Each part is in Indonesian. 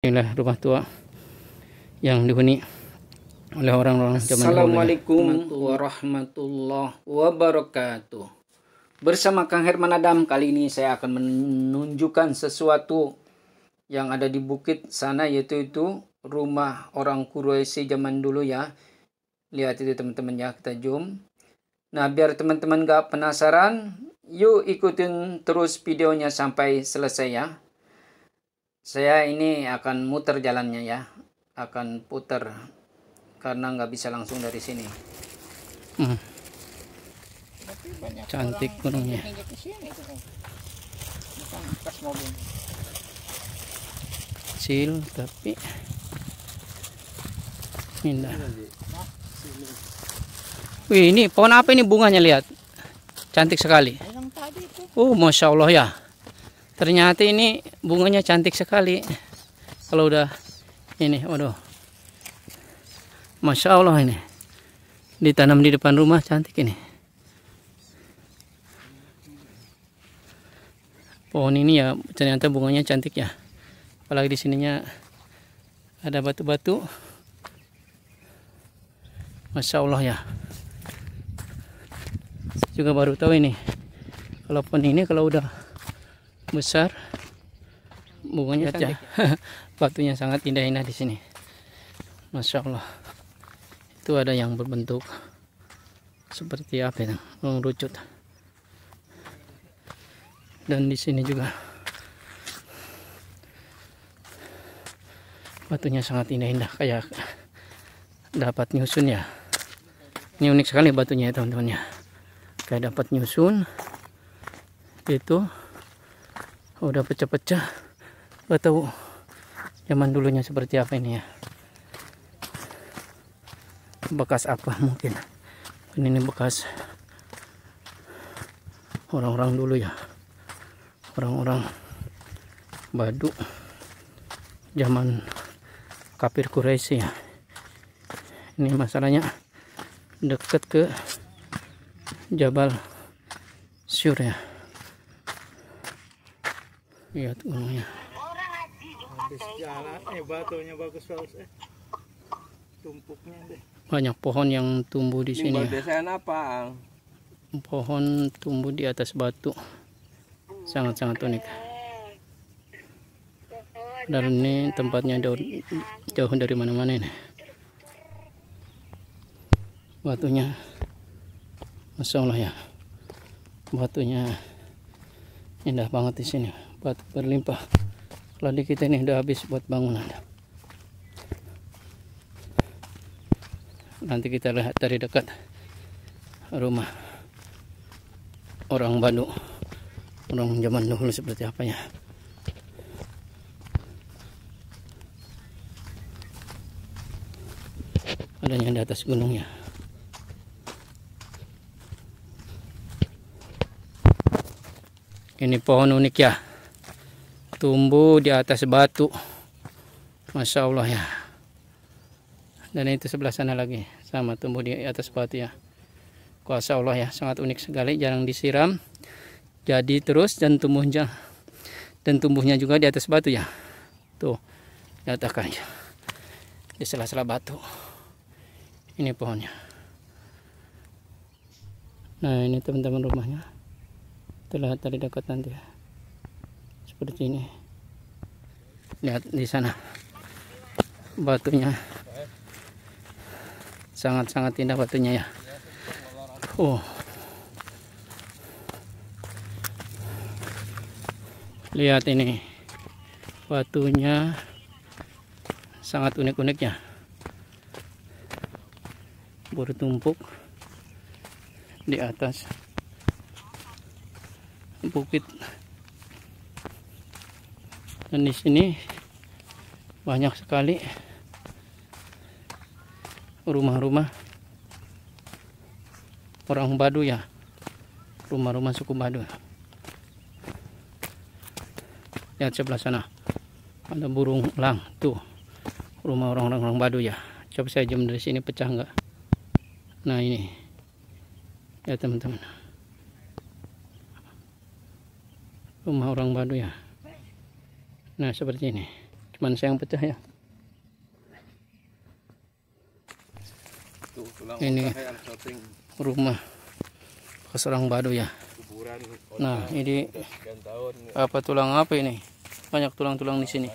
inilah rumah tua yang dihuni oleh orang-orang zaman Assalamualaikum warahmatullahi wabarakatuh. Bersama Kang Herman Adam kali ini saya akan menunjukkan sesuatu yang ada di bukit sana yaitu itu rumah orang Quraisy zaman dulu ya. Lihat itu teman-teman ya kita zoom. Nah biar teman-teman gak penasaran, yuk ikutin terus videonya sampai selesai ya saya ini akan muter jalannya ya akan putar karena nggak bisa langsung dari sini hmm. cantik gunungnya. kecil tapi indah wih ini pohon apa ini bunganya lihat cantik sekali oh masya Allah ya ternyata ini bunganya cantik sekali kalau udah ini waduh Masya Allah ini ditanam di depan rumah cantik ini pohon ini ya ternyata bunganya cantik ya apalagi di sininya ada batu-batu Masya Allah ya juga baru tahu ini Kalau pohon ini kalau udah besar bunganya aja ya. batunya sangat indah-indah di sini Masya Allah itu ada yang berbentuk seperti apa itu mengerucut dan di sini juga batunya sangat indah-indah kayak dapat nyusun ya ini unik sekali batunya ya teman temannya kayak dapat nyusun itu Oh, udah pecah-pecah gak tahu zaman dulunya seperti apa ini ya bekas apa mungkin ini, ini bekas orang-orang dulu ya orang-orang badu zaman kafir Quraisy ya ini masalahnya dekat ke Jabal Syur ya lihat iya, gunungnya jalan eh batunya bagus bagus eh tumpuknya deh banyak pohon yang tumbuh di sini apa pohon tumbuh di atas batu sangat-sangat unik dan ini tempatnya jauh, jauh dari mana-mana ini batunya Masya Allah ya batunya indah banget di sini buat berlimpah ladi kita ini udah habis buat bangunan nanti kita lihat dari dekat rumah orang Bandung orang zaman dahulu seperti apa ya adanya di atas gunungnya ini pohon unik ya tumbuh di atas batu Masya Allah ya dan itu sebelah sana lagi sama tumbuh di atas batu ya kuasa Allah ya sangat unik sekali jarang disiram jadi terus dan tumbuhnya dan tumbuhnya juga di atas batu ya tuh letakkan ya di sela-sela batu ini pohonnya nah ini teman-teman rumahnya telah tadi dekat nanti ya seperti ini lihat di sana batunya sangat-sangat indah batunya ya oh lihat ini batunya sangat unik uniknya bertumpuk di atas bukit dan di sini banyak sekali rumah-rumah orang Badu ya rumah-rumah suku Badu lihat ya, sebelah sana ada burung lang tuh rumah orang-orang orang Badu ya coba saya jam dari sini pecah nggak nah ini ya teman-teman rumah orang Badu ya nah seperti ini cuman saya yang pecah ya ini rumah keserang badu ya nah ini ya. apa tulang apa ini banyak tulang-tulang di sini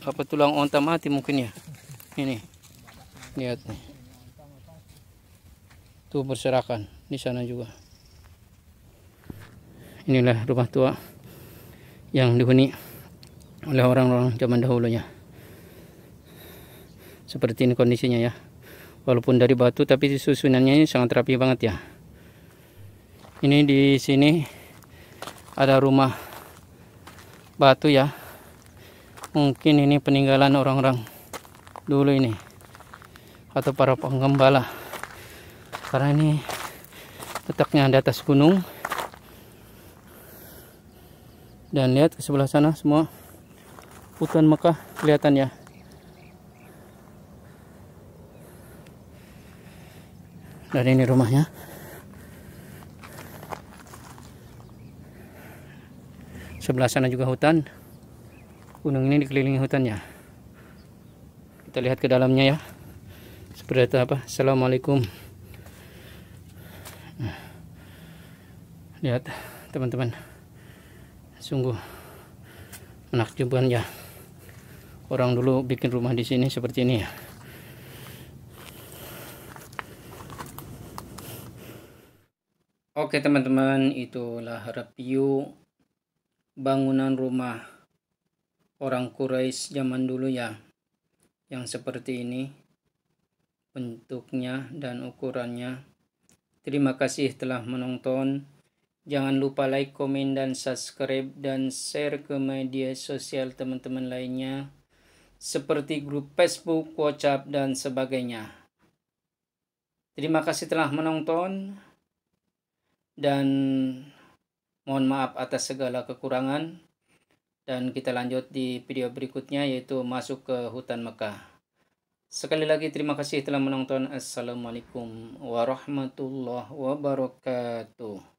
apa tulang onta mati mungkin ya ini lihat nih tuh berserakan di sana juga inilah rumah tua yang dihuni oleh orang-orang zaman dahulunya seperti ini kondisinya ya walaupun dari batu tapi susunannya ini sangat rapi banget ya ini di sini ada rumah batu ya mungkin ini peninggalan orang-orang dulu ini atau para penggembala karena ini letaknya di atas gunung dan lihat ke sebelah sana semua hutan Mekah kelihatan ya dan ini rumahnya sebelah sana juga hutan gunung ini dikelilingi hutannya kita lihat ke dalamnya ya seperti itu apa Assalamualaikum lihat teman-teman sungguh menakjubkan ya orang dulu bikin rumah di sini seperti ini ya Oke teman-teman itulah review bangunan rumah orang Quraisy zaman dulu ya yang seperti ini bentuknya dan ukurannya terima kasih telah menonton jangan lupa like komen dan subscribe dan share ke media sosial teman-teman lainnya seperti grup Facebook, WhatsApp, dan sebagainya. Terima kasih telah menonton dan mohon maaf atas segala kekurangan dan kita lanjut di video berikutnya yaitu masuk ke hutan Mekah. Sekali lagi terima kasih telah menonton. Assalamualaikum warahmatullahi wabarakatuh.